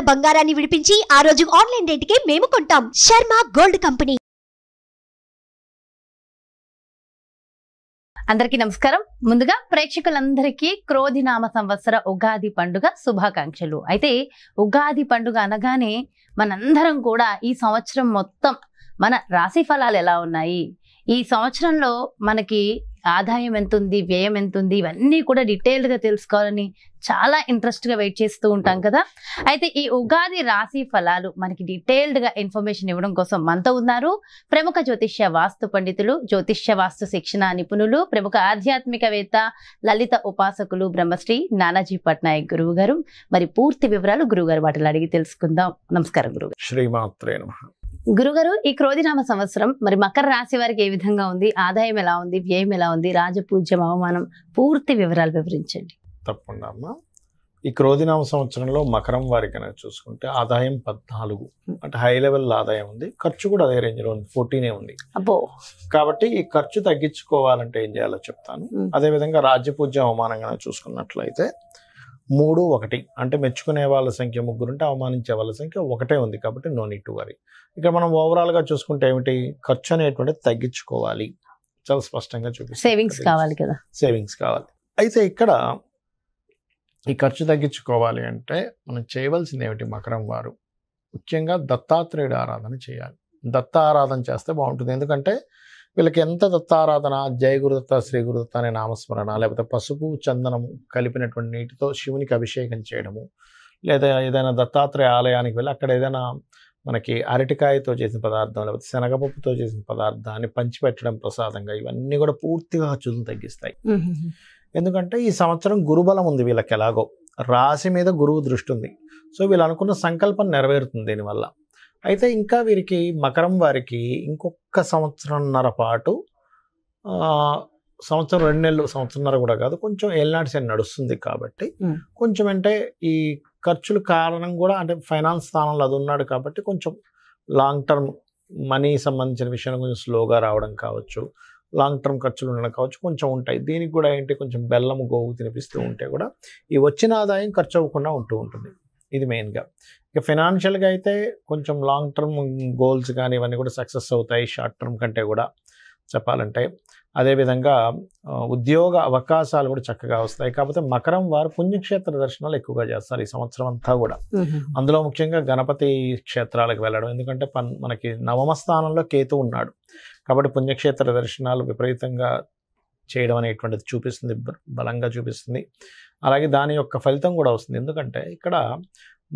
ఉన్న బంగారాన్ని విడిపించి ఆ రోజు ఆన్లైన్ రేటుకే మేము కొంటాం శర్మ గోల్డ్ కంపెనీ అందరికీ నమస్కారం ముందుగా ప్రేక్షకులందరికీ క్రోధినామ సంవత్సర ఉగాది పండుగ శుభాకాంక్షలు అయితే ఉగాది పండుగ అనగానే మనందరం కూడా ఈ సంవత్సరం మొత్తం మన రాశి ఫలాలు ఎలా ఉన్నాయి ఈ సంవత్సరంలో మనకి ఆదాయం ఎంత ఉంది వ్యయం ఎంత ఉంది ఇవన్నీ కూడా డీటెయిల్డ్గా తెలుసుకోవాలని చాలా ఇంట్రెస్ట్గా వెయిట్ చేస్తూ ఉంటాం కదా అయితే ఈ ఉగాది రాశి ఫలాలు మనకి డీటెయిల్డ్గా ఇన్ఫర్మేషన్ ఇవ్వడం కోసం మనతో ఉన్నారు ప్రముఖ జ్యోతిష్య వాస్తు పండితులు జ్యోతిష్య వాస్తు శిక్షణ నిపుణులు ప్రముఖ ఆధ్యాత్మికవేత్త లలిత ఉపాసకులు బ్రహ్మశ్రీ నానాజీ పట్నాయక్ గురువు గారు మరి పూర్తి వివరాలు గురువు గారు వాటిలో అడిగి తెలుసుకుందాం నమస్కారం గురువు శ్రీమాత్రే నమ గురుగారు ఈ క్రోధినామ సంవత్సరం మరి మకర రాశి వారికి ఏ విధంగా ఉంది ఆదాయం ఎలా ఉంది వ్యయం ఎలా ఉంది రాజపూజ్యం అవమానం పూర్తి వివరాలు వివరించండి తప్పకుండా అమ్మా ఈ క్రోధినామ సంవత్సరంలో మకరం వారికి చూసుకుంటే ఆదాయం పద్నాలుగు అంటే హై లెవెల్ ఆదాయం ఉంది ఖర్చు కూడా అదే రేంజ్లో ఉంది ఫోర్టీనే ఉంది అబ్బో కాబట్టి ఈ ఖర్చు తగ్గించుకోవాలంటే ఏం చేయాలో చెప్తాను అదేవిధంగా రాజ్యపూజ్యం అవమానం చూసుకున్నట్లయితే మూడు ఒకటి అంటే మెచ్చుకునే వాళ్ళ సంఖ్య ముగ్గురు ఉంటే అవమానించే వాళ్ళ సంఖ్య ఒకటే ఉంది కాబట్టి నో నీట్ వారి ఇక ఇక్కడ మనం ఓవరాల్గా చూసుకుంటే ఏమిటి ఖర్చు అనేటువంటిది తగ్గించుకోవాలి చాలా స్పష్టంగా చూపి సేవింగ్స్ కావాలి కదా సేవింగ్స్ కావాలి అయితే ఇక్కడ ఈ ఖర్చు తగ్గించుకోవాలి అంటే మనం చేయవలసింది ఏమిటి మకరం వారు ముఖ్యంగా దత్తాత్రేయుడు ఆరాధన చేయాలి దత్త ఆరాధన చేస్తే బాగుంటుంది ఎందుకంటే వీళ్ళకి ఎంత దత్తారాధన జయ గురుదత్త శ్రీ గురుదత్త అనే నామస్మరణ లేకపోతే పసుపు చందనము కలిపినటువంటి నీటితో శివునికి అభిషేకం చేయడము లేదా ఏదైనా దత్తాత్రేయ ఆలయానికి వెళ్ళి అక్కడ ఏదైనా మనకి అరటికాయతో చేసిన పదార్థం లేకపోతే శనగపప్పుతో చేసిన పదార్థాన్ని పంచిపెట్టడం ప్రసాదంగా ఇవన్నీ కూడా పూర్తిగా ఖర్చులను తగ్గిస్తాయి ఎందుకంటే ఈ సంవత్సరం గురుబలం ఉంది వీళ్ళకి ఎలాగో రాశి మీద గురువు దృష్టి ఉంది సో వీళ్ళు అనుకున్న సంకల్పం నెరవేరుతుంది దీనివల్ల అయితే ఇంకా వీరికి మకరం వారికి ఇంకొక సంవత్సరంన్నర పాటు సంవత్సరం రెండు నెలలు సంవత్సరంన్నర కూడా కాదు కొంచెం ఏళ్ళనాటి సైడ్ నడుస్తుంది కాబట్టి కొంచెం అంటే ఈ ఖర్చుల కారణం కూడా అంటే ఫైనాన్స్ స్థానంలో అది ఉన్నాడు కాబట్టి కొంచెం లాంగ్ టర్మ్ మనీ సంబంధించిన విషయాలు కొంచెం స్లోగా రావడం కావచ్చు లాంగ్ టర్మ్ ఖర్చులు ఉండడం కావచ్చు కొంచెం ఉంటాయి దీనికి కూడా ఏంటి కొంచెం బెల్లం గోగు తినిపిస్తూ ఉంటే కూడా ఈ వచ్చిన ఆదాయం ఖర్చు అవ్వకుండా ఉంటూ ఉంటుంది ఇది మెయిన్గా ఇక ఫినాన్షియల్గా అయితే కొంచెం లాంగ్ టర్మ్ గోల్స్ కానీ ఇవన్నీ కూడా సక్సెస్ అవుతాయి షార్ట్ టర్మ్ కంటే కూడా చెప్పాలంటే అదేవిధంగా ఉద్యోగ అవకాశాలు కూడా చక్కగా వస్తాయి కాకపోతే మకరం వారు పుణ్యక్షేత్ర దర్శనాలు ఎక్కువగా చేస్తారు ఈ సంవత్సరం అంతా కూడా అందులో ముఖ్యంగా గణపతి క్షేత్రాలకు వెళ్ళడం ఎందుకంటే పన్ మనకి నవమ స్థానంలో కేతు ఉన్నాడు కాబట్టి పుణ్యక్షేత్ర దర్శనాలు విపరీతంగా చేయడం అనేటువంటిది చూపిస్తుంది బలంగా చూపిస్తుంది అలాగే దాని యొక్క ఫలితం కూడా వస్తుంది ఎందుకంటే ఇక్కడ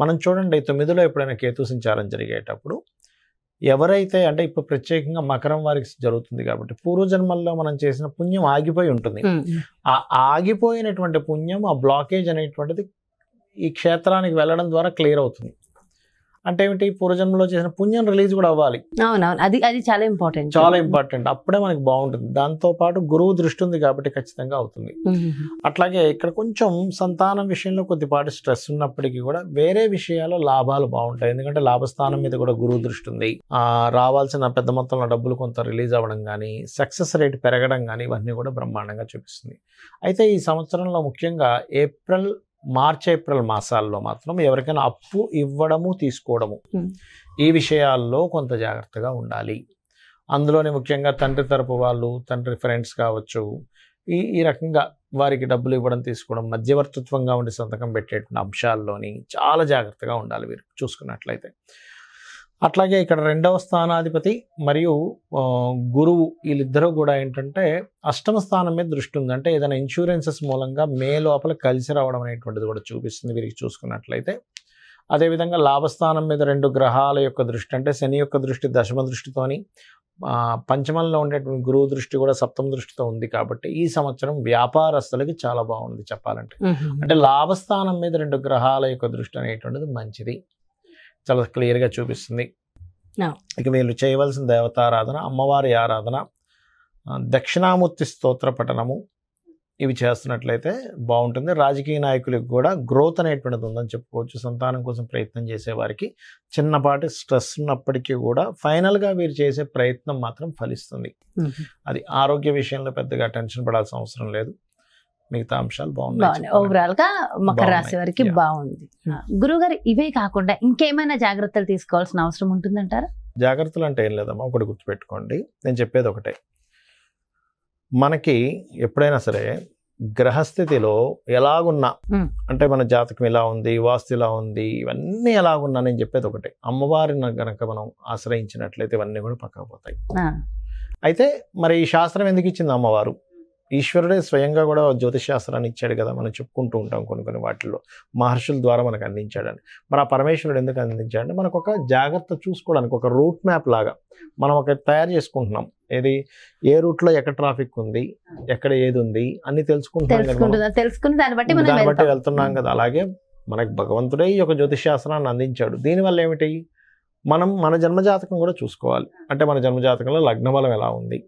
మనం చూడండి తొమ్మిదిలో ఎప్పుడైనా కేతు సంచారం జరిగేటప్పుడు ఎవరైతే అంటే ఇప్పుడు ప్రత్యేకంగా మకరం వారికి జరుగుతుంది కాబట్టి పూర్వజన్మల్లో మనం చేసిన పుణ్యం ఆగిపోయి ఉంటుంది ఆ ఆగిపోయినటువంటి పుణ్యం ఆ బ్లాకేజ్ అనేటువంటిది ఈ క్షేత్రానికి వెళ్ళడం ద్వారా క్లియర్ అవుతుంది అంటే ఏమిటి పూర్వజన్మలో చేసిన పుణ్యం రిలీజ్ కూడా అవ్వాలి అవునవును అది అది చాలా ఇంపార్టెంట్ చాలా ఇంపార్టెంట్ అప్పుడే మనకి బాగుంటుంది దాంతో పాటు గురువు దృష్టి ఉంది కాబట్టి ఖచ్చితంగా అవుతుంది అట్లాగే ఇక్కడ కొంచెం సంతానం విషయంలో కొద్దిపాటి స్ట్రెస్ ఉన్నప్పటికీ కూడా వేరే విషయాల్లో లాభాలు బాగుంటాయి ఎందుకంటే లాభస్థానం మీద కూడా గురువు దృష్టి ఉంది ఆ రావాల్సిన పెద్ద మొత్తంలో డబ్బులు కొంత రిలీజ్ అవ్వడం కానీ సక్సెస్ రేట్ పెరగడం కానీ ఇవన్నీ కూడా బ్రహ్మాండంగా చూపిస్తుంది అయితే ఈ సంవత్సరంలో ముఖ్యంగా ఏప్రిల్ మార్చ్ ఏప్రిల్ మాసాల్లో మాత్రం ఎవరికైనా అప్పు ఇవ్వడము తీసుకోవడము ఈ విషయాల్లో కొంత జాగ్రత్తగా ఉండాలి అందులోనే ముఖ్యంగా తండ్రి తరపు వాళ్ళు తండ్రి ఫ్రెండ్స్ కావచ్చు ఈ ఈ రకంగా వారికి డబ్బులు ఇవ్వడం తీసుకోవడం మధ్యవర్తిత్వంగా ఉండి సంతకం పెట్టేటువంటి అంశాల్లోని చాలా జాగ్రత్తగా ఉండాలి మీరు చూసుకున్నట్లయితే అట్లాగే ఇక్కడ రెండవ స్థానాధిపతి మరియు గురువు వీళ్ళిద్దరూ కూడా ఏంటంటే అష్టమ స్థానం మీద దృష్టి ఉంది అంటే ఏదైనా ఇన్సూరెన్సెస్ మూలంగా మే లోపల కలిసి రావడం అనేటువంటిది కూడా చూపిస్తుంది వీరికి చూసుకున్నట్లయితే అదేవిధంగా లాభస్థానం మీద రెండు గ్రహాల యొక్క దృష్టి అంటే శని యొక్క దృష్టి దశమ దృష్టితోని పంచమంలో ఉండేటువంటి గురువు దృష్టి కూడా సప్తమ దృష్టితో ఉంది కాబట్టి ఈ సంవత్సరం వ్యాపారస్తులకి చాలా బాగుంది చెప్పాలంటే అంటే లాభస్థానం మీద రెండు గ్రహాల యొక్క దృష్టి అనేటువంటిది మంచిది చాలా క్లియర్గా చూపిస్తుంది ఇక వీళ్ళు చేయవలసిన దేవతారాధన అమ్మవారి ఆరాధన దక్షిణామూర్తి స్తోత్ర పఠనము ఇవి చేస్తున్నట్లయితే బాగుంటుంది రాజకీయ నాయకులకు కూడా గ్రోత్ అనేటువంటిది ఉందని చెప్పుకోవచ్చు సంతానం కోసం ప్రయత్నం చేసేవారికి చిన్నపాటి స్ట్రెస్ ఉన్నప్పటికీ కూడా ఫైనల్గా వీరు చేసే ప్రయత్నం మాత్రం ఫలిస్తుంది mm-hmm. అది ఆరోగ్య విషయంలో పెద్దగా టెన్షన్ పడాల్సిన అవసరం లేదు మిగతా అంశాలు బాగున్నాయి ఓవరాల్ గా మకర రాశి వారికి బాగుంది hmm. గురుగారు ఇవే కాకుండా ఇంకేమైనా జాగ్రత్తలు తీసుకోవాల్సిన అవసరం ఉంటుందంటారా జాగ్రత్తలు అంటే ఏం లేదమ్మా ఒకటి గుర్తుపెట్టుకోండి నేను చెప్పేది ఒకటే మనకి ఎప్పుడైనా సరే గ్రహస్థితిలో ఎలాగున్నా hmm. అంటే మన జాతకం ఇలా ఉంది వాస్తు ఇలా ఉంది ఇవన్నీ ఎలాగున్నా నేను చెప్పేది ఒకటే అమ్మవారిని కనుక మనం ఆశ్రయించినట్లయితే ఇవన్నీ కూడా పక్కకపోతాయి అయితే మరి ఈ శాస్త్రం ఎందుకు ఇచ్చింది అమ్మవారు ఈశ్వరుడే స్వయంగా కూడా జ్యోతిషాస్త్రాన్ని ఇచ్చాడు కదా మనం చెప్పుకుంటూ ఉంటాం కొన్ని కొన్ని వాటిల్లో మహర్షుల ద్వారా మనకు అందించాడని మరి ఆ పరమేశ్వరుడు ఎందుకు అందించాడంటే మనకు ఒక జాగ్రత్త చూసుకోవడానికి ఒక రూట్ మ్యాప్ లాగా మనం ఒక తయారు చేసుకుంటున్నాం ఏది ఏ రూట్లో ఎక్కడ ట్రాఫిక్ ఉంది ఎక్కడ ఏది ఉంది అన్ని తెలుసుకుంటున్నాం తెలుసుకుని దాన్ని బట్టి దాన్ని బట్టి వెళ్తున్నాం కదా అలాగే మనకు భగవంతుడే ఈ యొక్క జ్యోతిషాస్త్రాన్ని అందించాడు దీనివల్ల ఏమిటి మనం మన జన్మజాతకం కూడా చూసుకోవాలి అంటే మన జన్మజాతకంలో లగ్నబలం ఎలా ఉంది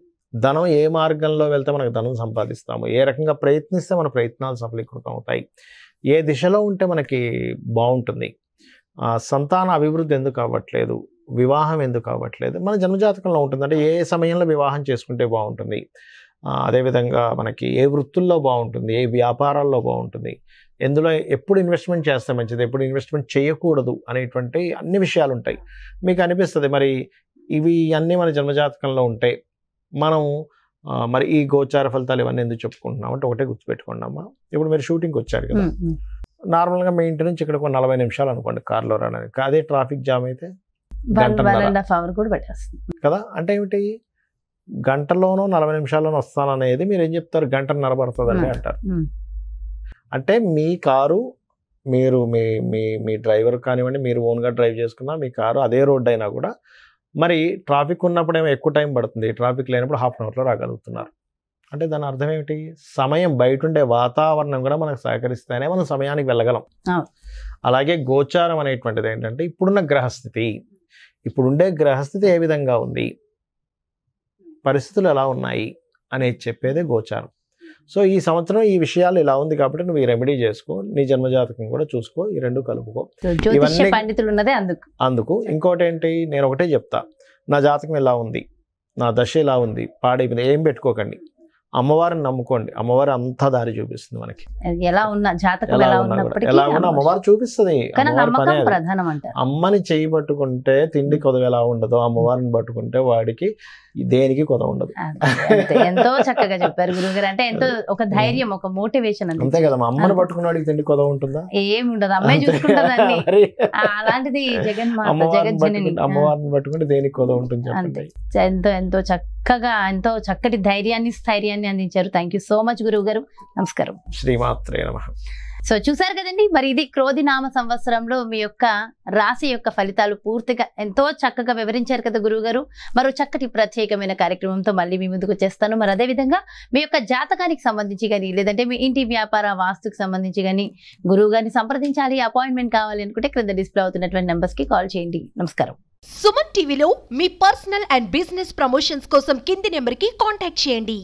ధనం ఏ మార్గంలో వెళ్తే మనకు ధనం సంపాదిస్తాము ఏ రకంగా ప్రయత్నిస్తే మన ప్రయత్నాలు సఫలీకృతం అవుతాయి ఏ దిశలో ఉంటే మనకి బాగుంటుంది సంతాన అభివృద్ధి ఎందుకు అవ్వట్లేదు వివాహం ఎందుకు అవ్వట్లేదు మన జన్మజాతకంలో ఉంటుంది అంటే ఏ సమయంలో వివాహం చేసుకుంటే బాగుంటుంది అదేవిధంగా మనకి ఏ వృత్తుల్లో బాగుంటుంది ఏ వ్యాపారాల్లో బాగుంటుంది ఎందులో ఎప్పుడు ఇన్వెస్ట్మెంట్ చేస్తే మంచిది ఎప్పుడు ఇన్వెస్ట్మెంట్ చేయకూడదు అనేటువంటి అన్ని విషయాలు ఉంటాయి మీకు అనిపిస్తుంది మరి ఇవి అన్నీ మన జన్మజాతకంలో ఉంటాయి మనం మరి ఈ గోచార ఫలితాలు ఇవన్నీ ఎందుకు చెప్పుకుంటున్నాం అంటే ఒకటే గుర్తుపెట్టుకోండి అమ్మా ఇప్పుడు మీరు షూటింగ్కి వచ్చారు కదా నార్మల్గా మీ ఇంటి నుంచి ఇక్కడ ఒక నలభై నిమిషాలు అనుకోండి కార్లో రావడానికి అదే ట్రాఫిక్ జామ్ అయితే కదా అంటే ఏమిటి గంటలోనో నలభై నిమిషాల్లోనో వస్తాననేది మీరు ఏం చెప్తారు గంట పడుతుందండి అంటారు అంటే మీ కారు మీరు మీ మీ మీ డ్రైవర్ కానివ్వండి మీరు ఓన్గా డ్రైవ్ చేసుకున్నా మీ కారు అదే రోడ్డు అయినా కూడా మరి ట్రాఫిక్ ఉన్నప్పుడు ఏమో ఎక్కువ టైం పడుతుంది ట్రాఫిక్ లేనప్పుడు హాఫ్ అన్ అవర్లో రాగలుగుతున్నారు అంటే దాని అర్థం ఏమిటి సమయం బయట ఉండే వాతావరణం కూడా మనకు సహకరిస్తేనే మనం సమయానికి వెళ్ళగలం అలాగే గోచారం అనేటువంటిది ఏంటంటే ఇప్పుడున్న గ్రహస్థితి ఇప్పుడుండే గ్రహస్థితి ఏ విధంగా ఉంది పరిస్థితులు ఎలా ఉన్నాయి అనేది చెప్పేదే గోచారం సో ఈ సంవత్సరం ఈ విషయాలు ఇలా ఉంది కాబట్టి నువ్వు ఈ రెమెడీ చేసుకో నీ జన్మజాతకం కూడా చూసుకో ఈ రెండు కలుపుకో ఇవన్నీ పండితులు ఉన్నదే అందుకు అందుకు ఇంకోటి ఏంటి నేను ఒకటే చెప్తా నా జాతకం ఇలా ఉంది నా దశ ఇలా ఉంది పాడైపోయింది ఏం పెట్టుకోకండి అమ్మవారిని నమ్ముకోండి అమ్మవారి అంత దారి చూపిస్తుంది మనకి ఎలా ఉన్నా జాతకం ఎలా ఉన్నా అమ్మవారు చూపిస్తుంది అమ్మని చేయి పట్టుకుంటే తిండి కొదవ ఎలా ఉండదో అమ్మవారిని పట్టుకుంటే వాడికి దేనికి కొత ఉండదు ఎంతో చక్కగా చెప్పారు గురువుగారు అంటే ఎంతో ఒక ధైర్యం ఒక మోటివేషన్ అంతే కదా మా అమ్మని పట్టుకున్న తిండి కొత ఉంటుందా ఏమి ఉండదు అమ్మాయి చూసుకుంటుందండి అలాంటిది జగన్ జగన్ అమ్మవారిని పట్టుకుంటే దేనికి కొత ఉంటుంది ఎంతో ఎంతో చక్కగా ఎంతో చక్కటి ధైర్యాన్ని స్థైర్యాన్ని అందించారు థ్యాంక్ యూ సో మచ్ గురువు గారు నమస్కారం శ్రీమాత్రే నమ సో చూసారు కదండి మరి ఇది క్రోధి నామ సంవత్సరంలో మీ యొక్క రాశి యొక్క ఫలితాలు పూర్తిగా ఎంతో చక్కగా వివరించారు కదా గురువుగారు మరో చక్కటి ప్రత్యేకమైన కార్యక్రమంతో మళ్ళీ మీ ముందుకు వచ్చేస్తాను మరి అదేవిధంగా మీ యొక్క జాతకానికి సంబంధించి కానీ లేదంటే మీ ఇంటి వ్యాపార వాస్తుకు సంబంధించి కానీ గురువు గారిని సంప్రదించాలి అపాయింట్మెంట్ కావాలి అనుకుంటే క్రింద డిస్ప్లే అవుతున్నటువంటి కి కాల్ చేయండి నమస్కారం సుమన్ టీవీలో మీ పర్సనల్ అండ్ బిజినెస్ ప్రమోషన్స్ కోసం కింది నెంబర్కి కాంటాక్ట్ చేయండి